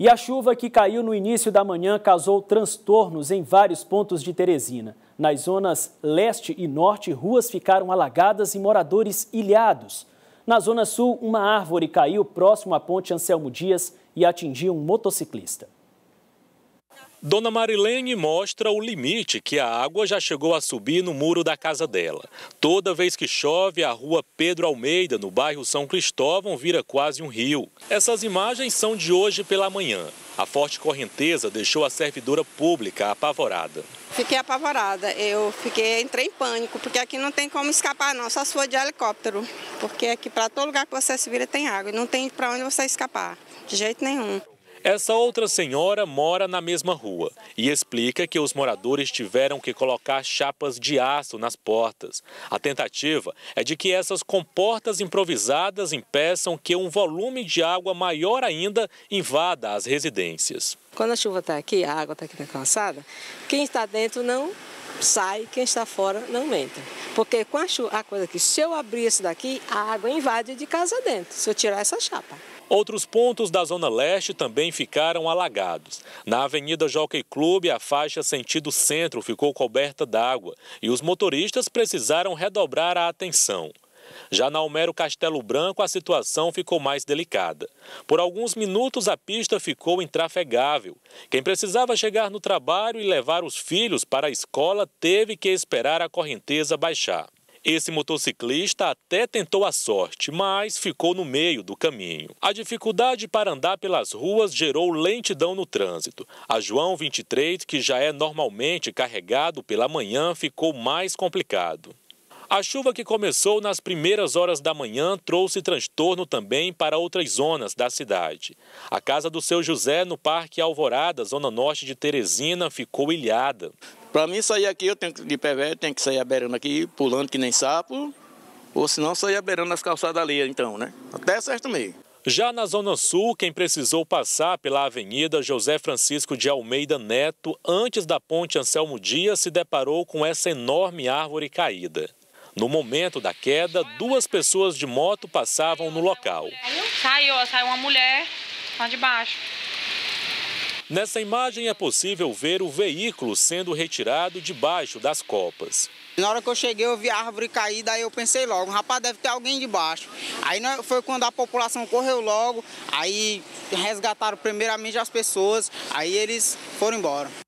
E a chuva que caiu no início da manhã causou transtornos em vários pontos de Teresina. Nas zonas leste e norte, ruas ficaram alagadas e moradores ilhados. Na zona sul, uma árvore caiu próximo à ponte Anselmo Dias e atingiu um motociclista. Dona Marilene mostra o limite que a água já chegou a subir no muro da casa dela. Toda vez que chove, a rua Pedro Almeida, no bairro São Cristóvão, vira quase um rio. Essas imagens são de hoje pela manhã. A forte correnteza deixou a servidora pública apavorada. Fiquei apavorada, eu fiquei, entrei em pânico, porque aqui não tem como escapar não, só se for de helicóptero, porque aqui para todo lugar que você se vira tem água não tem para onde você escapar, de jeito nenhum. Essa outra senhora mora na mesma rua e explica que os moradores tiveram que colocar chapas de aço nas portas. A tentativa é de que essas comportas improvisadas impeçam que um volume de água maior ainda invada as residências. Quando a chuva está aqui, a água está aqui na calçada, quem está dentro não sai, quem está fora não entra. Porque com a, chuva, a coisa que se eu abrir esse daqui, a água invade de casa dentro, se eu tirar essa chapa. Outros pontos da Zona Leste também ficaram alagados. Na Avenida Jockey Club, a faixa sentido centro ficou coberta d'água e os motoristas precisaram redobrar a atenção. Já na Homero Castelo Branco, a situação ficou mais delicada. Por alguns minutos, a pista ficou intrafegável. Quem precisava chegar no trabalho e levar os filhos para a escola teve que esperar a correnteza baixar. Esse motociclista até tentou a sorte, mas ficou no meio do caminho. A dificuldade para andar pelas ruas gerou lentidão no trânsito. A João 23, que já é normalmente carregado pela manhã, ficou mais complicado. A chuva que começou nas primeiras horas da manhã trouxe transtorno também para outras zonas da cidade. A casa do seu José, no Parque Alvorada, zona norte de Teresina, ficou ilhada. Para mim sair aqui, eu tenho que, de pé velho, tenho que sair aberando aqui, pulando que nem sapo, ou senão sair aberando nas calçadas ali, então, né? Até certo meio. Já na Zona Sul, quem precisou passar pela Avenida José Francisco de Almeida Neto, antes da ponte Anselmo Dias, se deparou com essa enorme árvore caída. No momento da queda, duas pessoas de moto passavam no local. Saiu, saiu uma mulher lá de baixo. Nessa imagem é possível ver o veículo sendo retirado debaixo das copas. Na hora que eu cheguei, eu vi a árvore cair, daí eu pensei logo, rapaz, deve ter alguém debaixo. Aí foi quando a população correu logo, aí resgataram primeiramente as pessoas, aí eles foram embora.